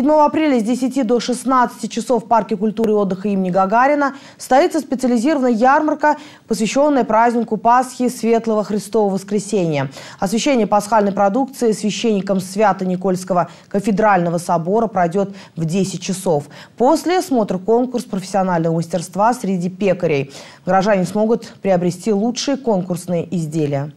7 апреля с 10 до 16 часов в Парке культуры и отдыха имени Гагарина состоится специализированная ярмарка, посвященная празднику Пасхи Светлого Христового Воскресения. Освещение пасхальной продукции священником Свято-Никольского кафедрального собора пройдет в 10 часов. После смотр конкурс профессионального мастерства среди пекарей. Горожане смогут приобрести лучшие конкурсные изделия.